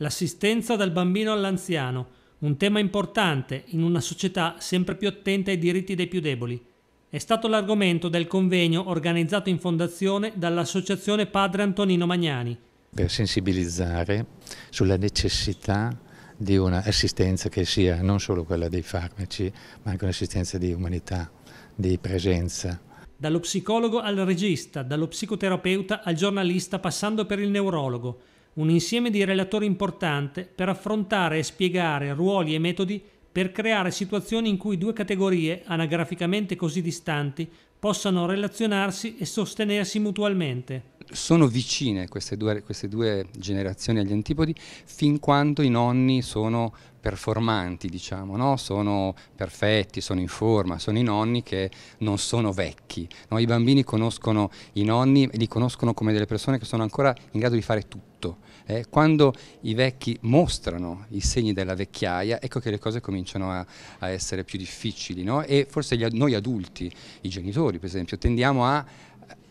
l'assistenza dal bambino all'anziano, un tema importante in una società sempre più attenta ai diritti dei più deboli. È stato l'argomento del convegno organizzato in fondazione dall'Associazione Padre Antonino Magnani. Per sensibilizzare sulla necessità di un'assistenza che sia non solo quella dei farmaci, ma anche un'assistenza di umanità, di presenza. Dallo psicologo al regista, dallo psicoterapeuta al giornalista, passando per il neurologo, un insieme di relatori importante per affrontare e spiegare ruoli e metodi per creare situazioni in cui due categorie anagraficamente così distanti possano relazionarsi e sostenersi mutualmente. Sono vicine queste due, queste due generazioni agli antipodi fin quando i nonni sono performanti, diciamo, no? sono perfetti, sono in forma, sono i nonni che non sono vecchi. No? I bambini conoscono i nonni e li conoscono come delle persone che sono ancora in grado di fare tutto. Eh? Quando i vecchi mostrano i segni della vecchiaia, ecco che le cose cominciano a, a essere più difficili no? e forse gli, noi adulti, i genitori per esempio, tendiamo a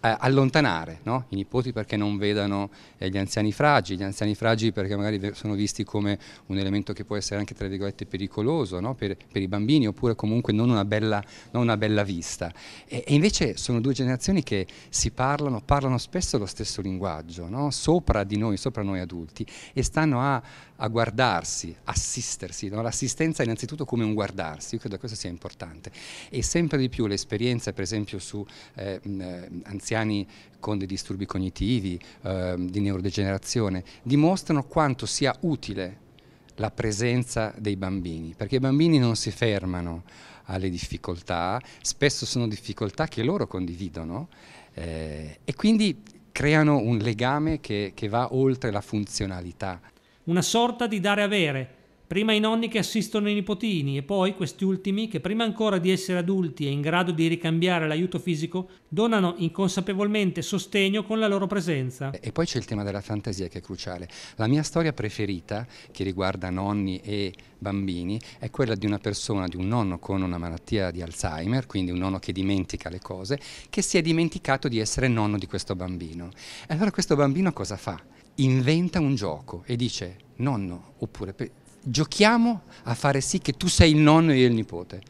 eh, allontanare no? i nipoti perché non vedano eh, gli anziani fragili, gli anziani fragili perché magari sono visti come un elemento che può essere anche tra virgolette pericoloso no? per, per, i bambini oppure comunque non una bella, non una bella vista. E, e, invece sono due generazioni che si parlano, parlano spesso lo stesso linguaggio, no? sopra di noi, sopra noi adulti e stanno a, a guardarsi, assistersi, l'assistenza innanzitutto come un guardarsi, io credo che questo sia importante e sempre di più l'esperienza per esempio su eh, eh anziani anziani con dei disturbi cognitivi, eh, di neurodegenerazione, dimostrano quanto sia utile la presenza dei bambini, perché i bambini non si fermano alle difficoltà, spesso sono difficoltà che loro condividono eh, e quindi creano un legame che, che va oltre la funzionalità. Una sorta di dare-avere, prima i nonni che assistono i nipotini e poi questi ultimi che prima ancora di essere adulti e in grado di ricambiare l'aiuto fisico donano inconsapevolmente sostegno con la loro presenza. E poi c'è il tema della fantasia che è cruciale. La mia storia preferita che riguarda nonni e bambini è quella di una persona, di un nonno con una malattia di Alzheimer, quindi un nonno che dimentica le cose, che si è dimenticato di essere nonno di questo bambino. E allora questo bambino cosa fa? Inventa un gioco e dice nonno oppure giochiamo a fare sì che tu sei il nonno e io il nipote.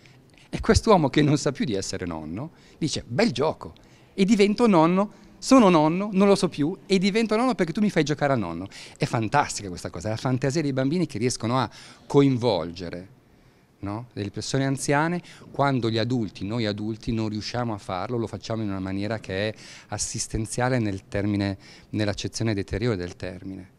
E quest'uomo che non sa più di essere nonno dice bel gioco e divento nonno sono nonno, non lo so più, e divento nonno perché tu mi fai giocare a nonno. È fantastica questa cosa, è la fantasia dei bambini che riescono a coinvolgere no? delle persone anziane quando gli adulti, noi adulti, non riusciamo a farlo, lo facciamo in una maniera che è assistenziale nel termine, nell'accezione deteriore del termine.